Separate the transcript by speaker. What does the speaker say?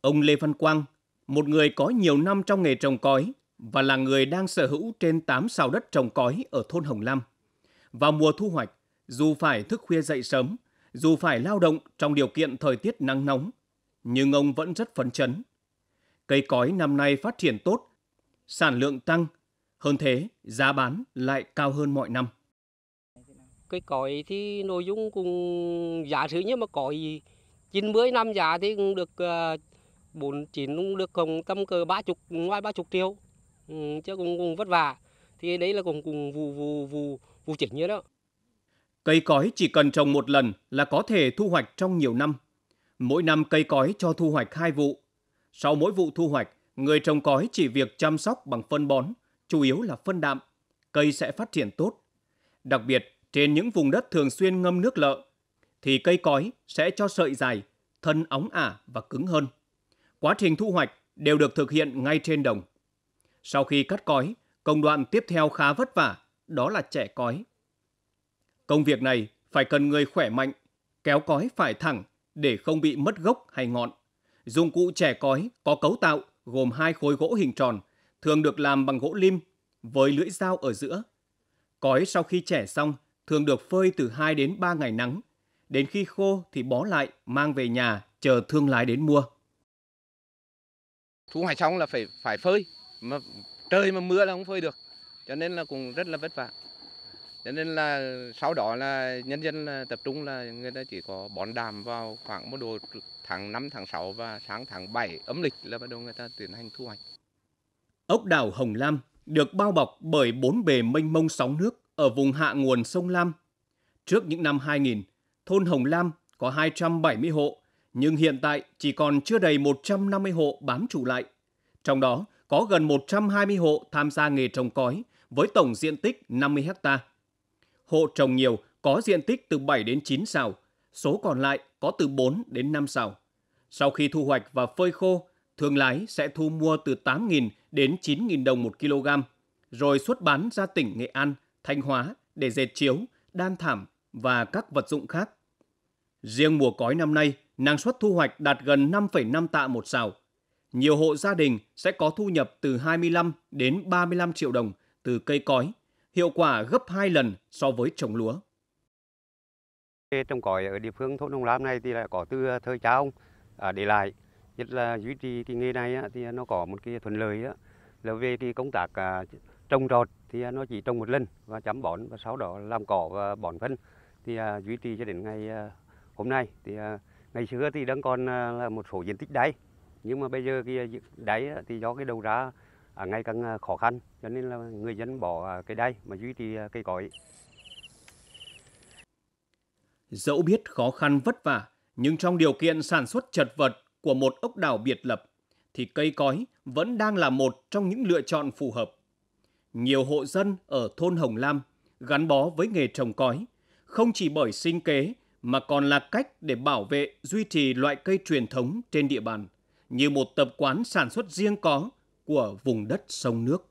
Speaker 1: Ông Lê Văn Quang, một người có nhiều năm trong nghề trồng cói và là người đang sở hữu trên 8 sào đất trồng cói ở thôn Hồng Lam. Vào mùa thu hoạch, dù phải thức khuya dậy sớm, dù phải lao động trong điều kiện thời tiết nắng nóng, nhưng ông vẫn rất phấn chấn. Cây cói năm nay phát triển tốt, sản lượng tăng, hơn thế giá bán lại cao hơn mọi năm.
Speaker 2: Cây cói thì nội dung cũng giả sử như mà cói 90 năm giá thì cũng được ờ, bốn chín cũng được cộng tâm cỡ ba chục ngoài ba chục triệu ừ, chứ cũng, cũng vất vả thì đấy là cũng cùng vụ vụ vụ vụ chỉnh như đó
Speaker 1: cây cói chỉ cần trồng một lần là có thể thu hoạch trong nhiều năm mỗi năm cây cói cho thu hoạch hai vụ sau mỗi vụ thu hoạch người trồng cói chỉ việc chăm sóc bằng phân bón chủ yếu là phân đạm cây sẽ phát triển tốt đặc biệt trên những vùng đất thường xuyên ngâm nước lợ thì cây cói sẽ cho sợi dài thân ống ả và cứng hơn quá trình thu hoạch đều được thực hiện ngay trên đồng. Sau khi cắt cói, công đoạn tiếp theo khá vất vả, đó là trẻ cói. Công việc này phải cần người khỏe mạnh, kéo cói phải thẳng để không bị mất gốc hay ngọn. Dụng cụ trẻ cói có cấu tạo gồm hai khối gỗ hình tròn, thường được làm bằng gỗ lim với lưỡi dao ở giữa. Cói sau khi trẻ xong thường được phơi từ 2 đến 3 ngày nắng. Đến khi khô thì bó lại mang về nhà chờ thương lái đến mua thu hoạch xong là phải phải phơi mà trời mà mưa là không phơi được cho nên là cũng rất là vất vả cho nên là sau đó là nhân dân là tập trung là người ta chỉ có bón đàm vào khoảng một độ tháng 5, tháng 6 và sáng tháng 7 âm lịch là bắt đầu người ta tiến hành thu hoạch. Ốc đảo Hồng Lam được bao bọc bởi bốn bề mênh mông sóng nước ở vùng hạ nguồn sông Lam. Trước những năm 2000, thôn Hồng Lam có 270 hộ nhưng hiện tại chỉ còn chưa đầy 150 hộ bám trụ lại. Trong đó có gần 120 hộ tham gia nghề trồng cói với tổng diện tích 50 hecta. Hộ trồng nhiều có diện tích từ 7 đến 9 sào, số còn lại có từ 4 đến 5 sào. Sau khi thu hoạch và phơi khô, thương lái sẽ thu mua từ 8.000 đến 9.000 đồng một kg, rồi xuất bán ra tỉnh Nghệ An, Thanh Hóa để dệt chiếu, đan thảm và các vật dụng khác. Riêng mùa cói năm nay, năng suất thu hoạch đạt gần 5,5 tạ một sào, Nhiều hộ gia đình sẽ có thu nhập từ 25 đến 35 triệu đồng từ cây cói, hiệu quả gấp 2 lần so với trồng lúa.
Speaker 2: Trồng cõi ở địa phương thôn Hồng Lam này thì lại có từ thời cha ông à, để lại. Nhất là duy trì cái nghề này thì nó có một cái thuận lợi là về cái công tác à, trồng trọt thì nó chỉ trồng một lần và chăm bón và sau đó làm cỏ và bón phân thì à, duy trì cho đến ngày hôm nay thì ngày xưa thì đang còn à, là một số diện tích đáy nhưng mà bây giờ cái à, đáy thì do cái đầu ra à, ngày càng khó khăn cho nên là người dân bỏ cái đáy mà duy trì cây cõi
Speaker 1: dẫu biết khó khăn vất vả nhưng trong điều kiện sản xuất chật vật của một ốc đảo biệt lập thì cây cói vẫn đang là một trong những lựa chọn phù hợp. Nhiều hộ dân ở thôn Hồng Lam gắn bó với nghề trồng cói, không chỉ bởi sinh kế mà còn là cách để bảo vệ, duy trì loại cây truyền thống trên địa bàn như một tập quán sản xuất riêng có của vùng đất sông nước.